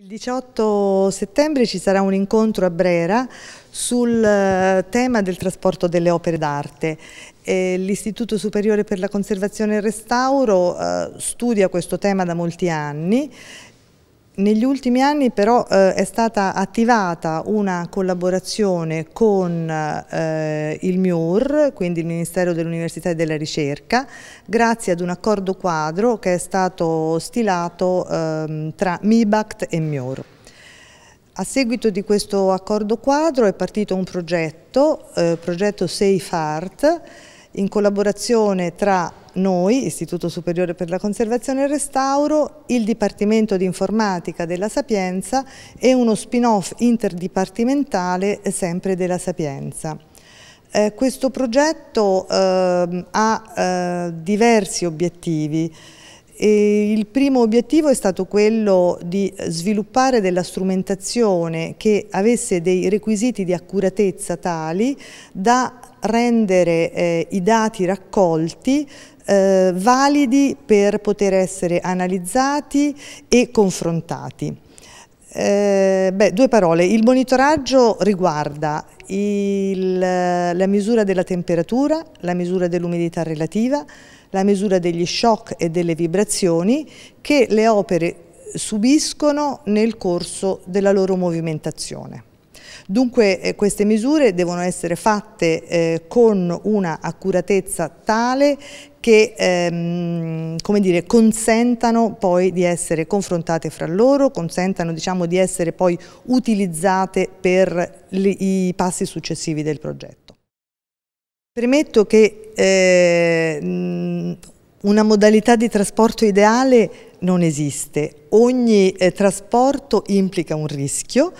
Il 18 settembre ci sarà un incontro a Brera sul eh, tema del trasporto delle opere d'arte. L'Istituto Superiore per la Conservazione e il Restauro eh, studia questo tema da molti anni negli ultimi anni però eh, è stata attivata una collaborazione con eh, il MIUR, quindi il Ministero dell'Università e della Ricerca, grazie ad un accordo quadro che è stato stilato eh, tra MIBACT e MIUR. A seguito di questo accordo quadro è partito un progetto, eh, progetto Safe Art, in collaborazione tra noi, Istituto Superiore per la Conservazione e il Restauro, il Dipartimento di Informatica della Sapienza e uno spin-off interdipartimentale eh, sempre della Sapienza. Eh, questo progetto eh, ha eh, diversi obiettivi. E il primo obiettivo è stato quello di sviluppare della strumentazione che avesse dei requisiti di accuratezza tali da rendere eh, i dati raccolti eh, validi per poter essere analizzati e confrontati. Eh, beh, due parole. Il monitoraggio riguarda il, la misura della temperatura, la misura dell'umidità relativa, la misura degli shock e delle vibrazioni che le opere subiscono nel corso della loro movimentazione. Dunque eh, queste misure devono essere fatte eh, con una accuratezza tale che ehm, dire, consentano poi di essere confrontate fra loro, consentano diciamo, di essere poi utilizzate per li, i passi successivi del progetto. Premetto che eh, una modalità di trasporto ideale non esiste, ogni eh, trasporto implica un rischio,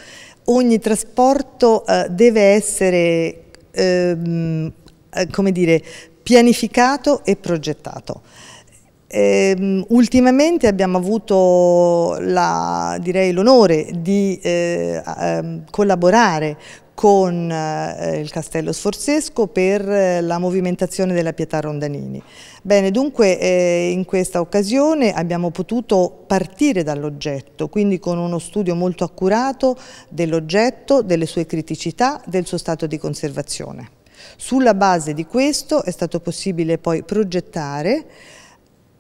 ogni trasporto eh, deve essere ehm, eh, come dire, pianificato e progettato. Eh, ultimamente abbiamo avuto l'onore di eh, ehm, collaborare con eh, il Castello Sforzesco per eh, la movimentazione della Pietà Rondanini. Bene, dunque eh, in questa occasione abbiamo potuto partire dall'oggetto, quindi con uno studio molto accurato dell'oggetto, delle sue criticità, del suo stato di conservazione. Sulla base di questo è stato possibile poi progettare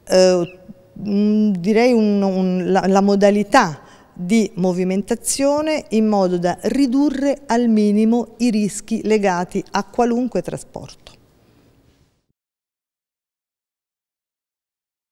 eh, mm, direi un, un, la, la modalità di movimentazione in modo da ridurre al minimo i rischi legati a qualunque trasporto.